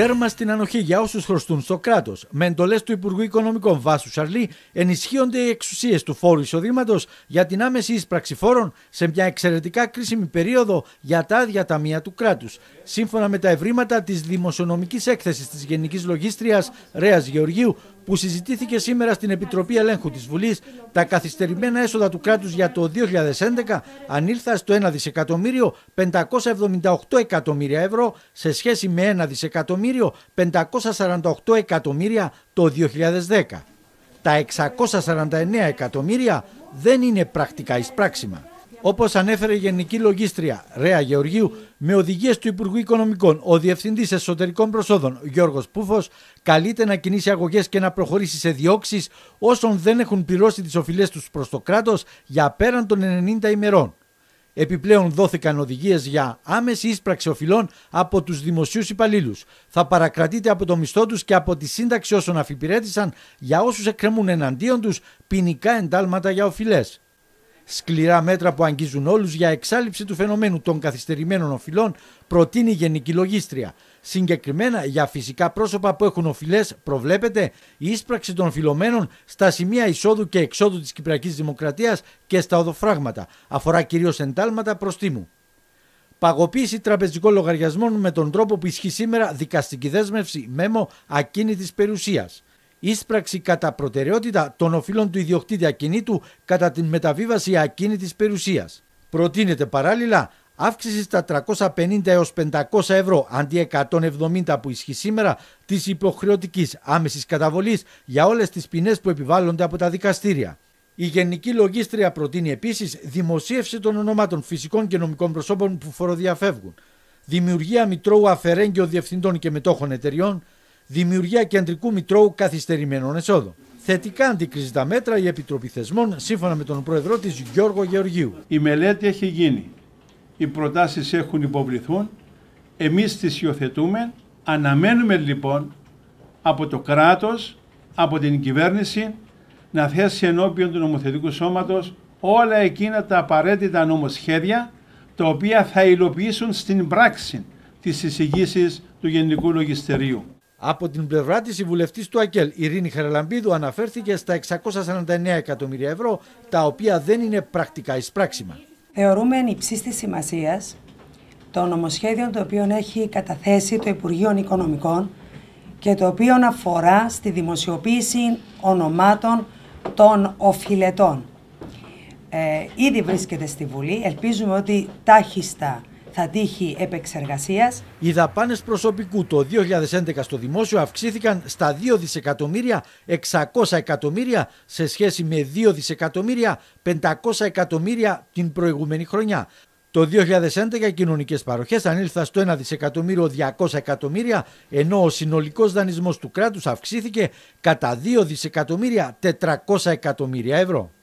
Τέρμα στην ανοχή για όσους χρωστούν στο κράτος. Με εντολές του Υπουργού Οικονομικών Βάσου Σαρλή, ενισχύονται οι εξουσίες του φόρου εισοδήματος για την άμεση εισπράξη φόρων σε μια εξαιρετικά κρίσιμη περίοδο για τα άδεια ταμεία του κράτους. Σύμφωνα με τα ευρήματα της δημοσιονομικής έκθεσης της Γενικής Λογίστριας Ρέας Γεωργίου, που συζητήθηκε σήμερα στην Επιτροπή Ελέγχου της Βουλής, τα καθυστερημένα έσοδα του κράτους για το 2011 ανήλθαν στο 1 δισεκατομμύριο 578 εκατομμύρια ευρώ σε σχέση με 1 δισεκατομμύριο 548 εκατομμύρια το 2010. Τα 649 εκατομμύρια δεν είναι πρακτικά εισπράξιμα. Όπως ανέφερε η Γενική Λογίστρια Ρέα Γεωργίου, με οδηγίες του Υπουργού Οικονομικών, ο Διευθυντής Εσωτερικών Προσόδων Γιώργος Πούφος καλείται να κινήσει αγωγές και να προχωρήσει σε διώξεις όσων δεν έχουν πληρώσει τις οφειλές τους προς το κράτος για πέραν των 90 ημερών. Επιπλέον δόθηκαν οδηγίες για άμεση ίσπραξη οφειλών από τους δημοσίους υπαλλήλους. Θα παρακρατείται από το μισθό τους και από τη σύνταξη όσων αφιπηρέτησαν για όσους εκκρεμούν εναντίον τους ποινικά εντάλματα για οφειλές σκληρά μέτρα που αγγίζουν όλους για εξάλληψη του φαινομένου των καθυστερημένων οφειλών προτείνει η Γενική Λογίστρια. Συγκεκριμένα για φυσικά πρόσωπα που έχουν οφειλές προβλέπεται η ίσπραξη των φιλωμένων στα σημεία εισόδου και εξόδου της Κυπριακής Δημοκρατίας και στα οδοφράγματα. Αφορά κυρίως εντάλματα προς τίμου. Παγοποίηση τραπεζικών λογαριασμών με τον τρόπο που ισχύει σήμερα δικαστική δέσμευση μέμο ακίνητης περιουσίας ίσπραξη κατά προτεραιότητα των οφείλων του ιδιοκτήτη ακινήτου κατά την μεταβίβαση ακίνητης περιουσίας. Προτείνεται παράλληλα αύξηση στα 350 έως 500 ευρώ αντί 170 που ισχύει σήμερα της υποχρεωτικής άμεσης καταβολής για όλες τις ποινές που επιβάλλονται από τα δικαστήρια. Η Γενική Λογίστρια προτείνει επίσης δημοσίευση των ονομάτων φυσικών και νομικών προσώπων που φοροδιαφεύγουν, δημιουργία μητρώου Αφερέγγιο διευθυντών και μετόχων εταιριών, δημιουργία κεντρικού μητρώου καθυστερημένων εσόδων. Θετικά αντικρίζει τα μέτρα η Επιτροπή Θεσμών, σύμφωνα με τον πρόεδρό της Γιώργο Γεωργίου. Η μελέτη έχει γίνει. Οι προτάσεις έχουν υποβληθούν. Εμείς τις υιοθετούμε. Αναμένουμε λοιπόν από το κράτος, από την κυβέρνηση, να θέσει ενώπιον του νομοθετικού σώματος όλα εκείνα τα απαραίτητα νομοσχέδια τα οποία θα υλοποιήσουν στην πράξη τις εισηγήσεις του Γενικού Λογιστερίου. Από την πλευρά της η βουλευτή του ΑΚΕΛ Ειρήνη Χαραλαμπίδου αναφέρθηκε στα 649 εκατομμύρια ευρώ τα οποία δεν είναι πρακτικά εισπράξιμα. Θεωρούμε υψίστης σημασίας το νομοσχέδιο το οποίο έχει καταθέσει το Υπουργείο Οικονομικών και το οποίο αφορά στη δημοσιοποίηση ονομάτων των οφειλετών. Ε, ήδη βρίσκεται στη Βουλή, ελπίζουμε ότι τάχιστα θα τύχει επεξεργασίας. Οι δαπάνες προσωπικού το 2011 στο δημόσιο αυξήθηκαν στα 2 δισεκατομμύρια 600 εκατομμύρια σε σχέση με 2 δισεκατομμύρια 500 εκατομμύρια την προηγούμενη χρονιά. Το 2011 οι κοινωνικές παροχές ανήλθαν στο 1 δισεκατομμύριο 200 εκατομμύρια ενώ ο συνολικός δανεισμός του κράτους αυξήθηκε κατά 2 δισεκατομμύρια 400 εκατομμύρια ευρώ.